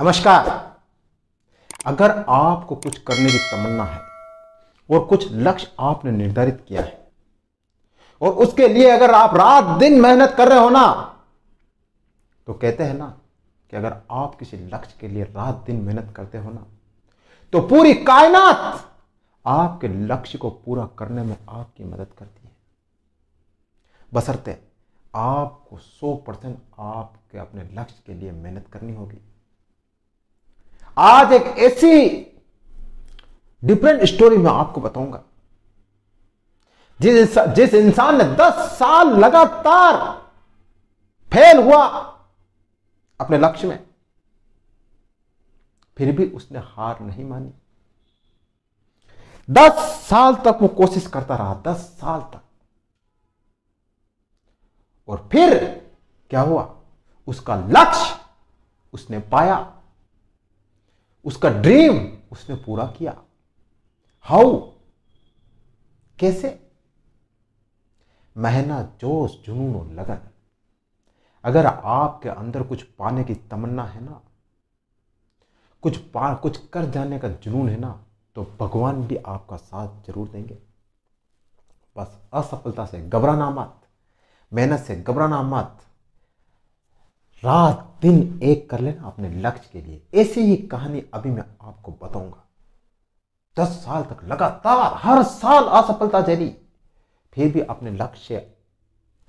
नमस्कार अगर आपको कुछ करने की तमन्ना है और कुछ लक्ष्य आपने निर्धारित किया है और उसके लिए अगर आप रात दिन मेहनत कर रहे हो ना तो कहते हैं ना कि अगर आप किसी लक्ष्य के लिए रात दिन मेहनत करते हो ना तो पूरी कायनात आपके लक्ष्य को पूरा करने में आपकी मदद करती है बसरते आपको 100 परसेंट आपके अपने लक्ष्य के लिए मेहनत करनी होगी आज एक ऐसी डिफरेंट स्टोरी मैं आपको बताऊंगा जिस जिस इंसान ने 10 साल लगातार फेल हुआ अपने लक्ष्य में फिर भी उसने हार नहीं मानी दस साल तक वो कोशिश करता रहा दस साल तक और फिर क्या हुआ उसका लक्ष्य उसने पाया उसका ड्रीम उसने पूरा किया हाउ कैसे मेहनत जोश जुनून और लगन अगर आपके अंदर कुछ पाने की तमन्ना है ना कुछ पा कुछ कर जाने का जुनून है ना तो भगवान भी आपका साथ जरूर देंगे बस असफलता से घबराना मत मेहनत से घबराना मत रात दिन एक कर लेना अपने लक्ष्य के लिए ऐसी ही कहानी अभी मैं आपको बताऊंगा दस साल तक लगातार हर साल असफलता जारी फिर भी अपने लक्ष्य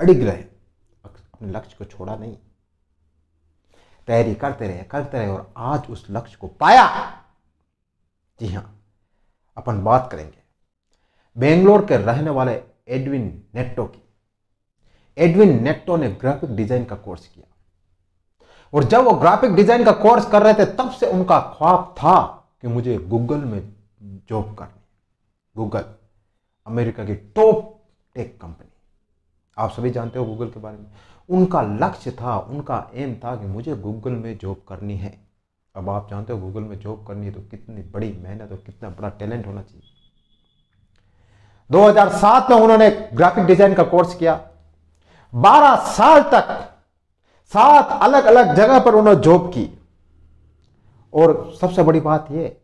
अड़िग रहे अपने लक्ष्य को छोड़ा नहीं तैयारी करते रहे करते रहे और आज उस लक्ष्य को पाया जी हाँ अपन बात करेंगे बेंगलोर के रहने वाले एडविन नेट्टो की एडविन नेट्टो ने ग्राफिक डिजाइन का कोर्स किया और जब वो ग्राफिक डिजाइन का कोर्स कर रहे थे तब से उनका ख्वाब था कि मुझे गूगल में जॉब करनी गूगल अमेरिका की टॉप टेक कंपनी आप सभी जानते हो गूगल के बारे में उनका लक्ष्य था उनका एम था कि मुझे गूगल में जॉब करनी है अब आप जानते हो गूगल में जॉब करनी है तो कितनी बड़ी मेहनत और कितना बड़ा टैलेंट होना चाहिए 2007 में उन्होंने ग्राफिक डिजाइन का कोर्स किया 12 साल तक सात अलग अलग जगह पर उन्होंने जॉब की और सबसे बड़ी बात यह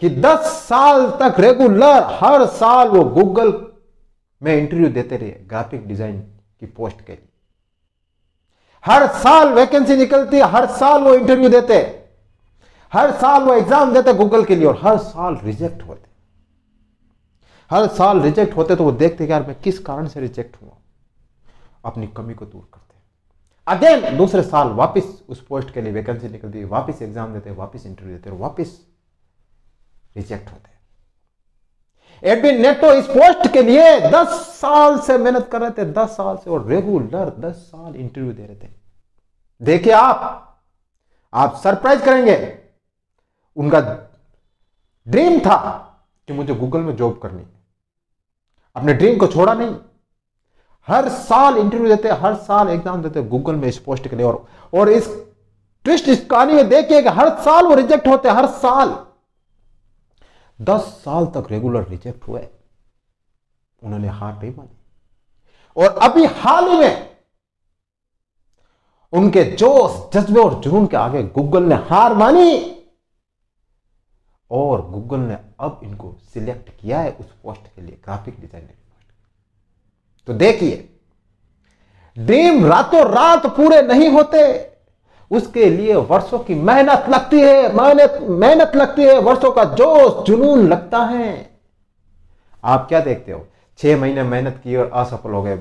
कि दस साल तक रेगुलर हर साल वो गूगल में इंटरव्यू देते रहे ग्राफिक डिजाइन की पोस्ट के लिए हर साल वैकेंसी निकलती हर साल वो इंटरव्यू देते हर साल वो एग्जाम देते गूगल के लिए और हर साल रिजेक्ट होते हर साल रिजेक्ट होते तो वो देखते यार मैं किस कारण से रिजेक्ट हुआ अपनी कमी को दूर कर अगेन दूसरे साल वापस उस पोस्ट के लिए वैकेंसी निकलती है वापस एग्जाम देते हैं वापस इंटरव्यू देते हैं वापस रिजेक्ट होते हैं एडमिन नेटो इस पोस्ट के लिए दस साल से मेहनत कर रहे थे दस साल से और रेगुलर दस साल इंटरव्यू दे रहे थे देखिए आप आप सरप्राइज करेंगे उनका ड्रीम था कि मुझे गूगल में जॉब करनी अपने ड्रीम को छोड़ा नहीं हर साल इंटरव्यू देते हैं हर साल एग्जाम देते हैं गूगल में इस पोस्ट के लिए और और इस ट्विस्ट इस कहानी में देखिए हर साल वो रिजेक्ट होते हैं हर साल दस साल तक रेगुलर रिजेक्ट हुए उन्होंने हार नहीं मानी और अभी हाल ही में उनके जोश जज्बे और जुनून के आगे गूगल ने हार मानी और गूगल ने अब इनको सिलेक्ट किया है उस पोस्ट के लिए ग्राफिक डिजाइनर तो देखिए ड्रीम रातों रात पूरे नहीं होते उसके लिए वर्षों की मेहनत लगती है मेहनत मेहनत लगती है वर्षों का जोश जुनून लगता है आप क्या देखते हो छह महीने मेहनत की और असफल हो गए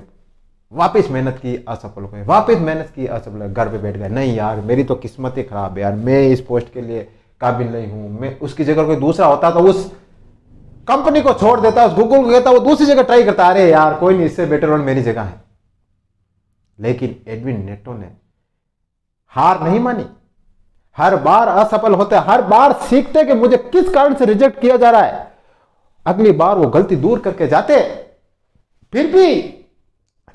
वापिस मेहनत की असफल हो गए वापिस मेहनत की असफल हो गए घर पे बैठ गए नहीं यार मेरी तो किस्मत ही खराब है यार मैं इस पोस्ट के लिए काबिल नहीं हूं मैं उसकी जगह कोई दूसरा होता तो उस कंपनी को छोड़ देता है उस गूगल को कहता है वो दूसरी जगह ट्राई करता अरे यार कोई नहीं इससे बेटर और मेरी जगह है लेकिन एडविन नेटो ने हार नहीं मानी हर बार असफल होते हर बार सीखते कि मुझे किस कारण से रिजेक्ट किया जा रहा है अगली बार वो गलती दूर करके जाते फिर भी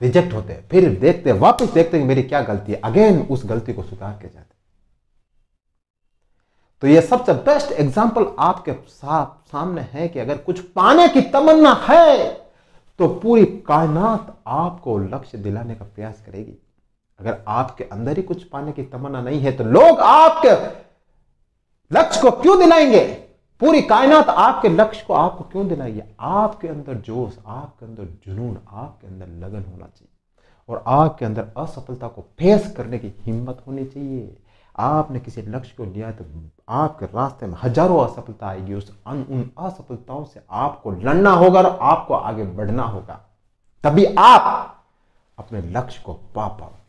रिजेक्ट होते फिर देखते वापस देखते कि मेरी क्या गलती है अगेन उस गलती को सुधार के जाते तो ये सबसे बेस्ट एग्जाम्पल आपके साथ सामने है कि अगर कुछ पाने की तमन्ना है तो पूरी कायनात आपको लक्ष्य दिलाने का प्रयास करेगी अगर आपके अंदर ही कुछ पाने की तमन्ना नहीं है तो लोग आपके लक्ष्य को क्यों दिलाएंगे पूरी कायनात आपके लक्ष्य को आपको क्यों दिलाएगी आपके अंदर जोश आपके अंदर जुनून आपके अंदर लगन होना चाहिए और आपके अंदर असफलता को फेस करने की हिम्मत होनी चाहिए आपने किसी लक्ष्य को लिया तो आपके रास्ते में हजारों असफलता आएगी उस उन असफलताओं से आपको लड़ना होगा और आपको आगे बढ़ना होगा तभी आप अपने लक्ष्य को पा पाओ